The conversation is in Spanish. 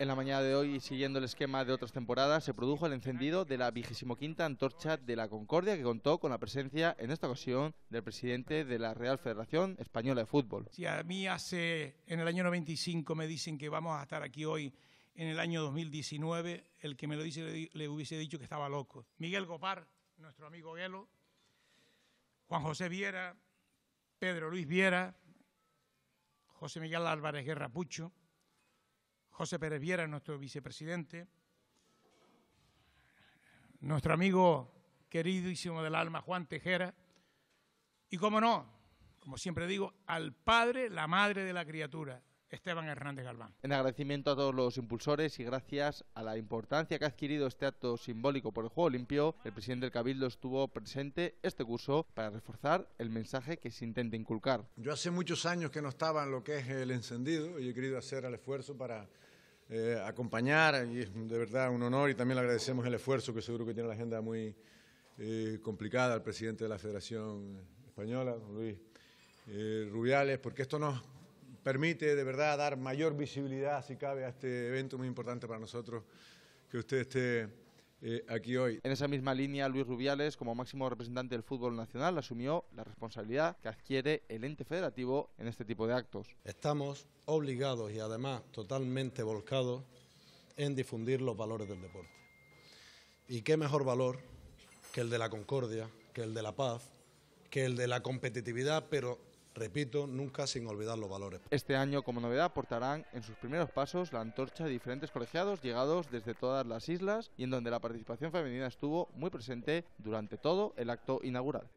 En la mañana de hoy, siguiendo el esquema de otras temporadas, se produjo el encendido de la vigésimo quinta antorcha de la Concordia, que contó con la presencia, en esta ocasión, del presidente de la Real Federación Española de Fútbol. Si a mí hace, en el año 95, me dicen que vamos a estar aquí hoy, en el año 2019, el que me lo dice le, hubiese dicho que estaba loco. Miguel Gopar, nuestro amigo Gelo, Juan José Viera, Pedro Luis Viera, José Miguel Álvarez Guerra Pucho, José Pérez Viera, nuestro vicepresidente, nuestro amigo queridísimo del alma, Juan Tejera, y como no, como siempre digo, al padre, la madre de la criatura, Esteban Hernández Galván. En agradecimiento a todos los impulsores y gracias a la importancia que ha adquirido este acto simbólico por el Juego Limpio, el presidente del Cabildo estuvo presente este curso para reforzar el mensaje que se intenta inculcar. Yo hace muchos años que no estaba en lo que es el encendido y he querido hacer el esfuerzo para eh, acompañar. Y es de verdad un honor y también le agradecemos el esfuerzo que seguro que tiene la agenda muy eh, complicada al presidente de la Federación Española, Luis eh, Rubiales, porque esto nos permite de verdad dar mayor visibilidad, si cabe, a este evento muy importante para nosotros, que usted esté eh, aquí hoy. En esa misma línea, Luis Rubiales, como máximo representante del fútbol nacional, asumió la responsabilidad que adquiere el ente federativo en este tipo de actos. Estamos obligados y además totalmente volcados en difundir los valores del deporte. ¿Y qué mejor valor que el de la concordia, que el de la paz, que el de la competitividad, pero repito, nunca sin olvidar los valores. Este año, como novedad, portarán en sus primeros pasos la antorcha de diferentes colegiados llegados desde todas las islas y en donde la participación femenina estuvo muy presente durante todo el acto inaugural.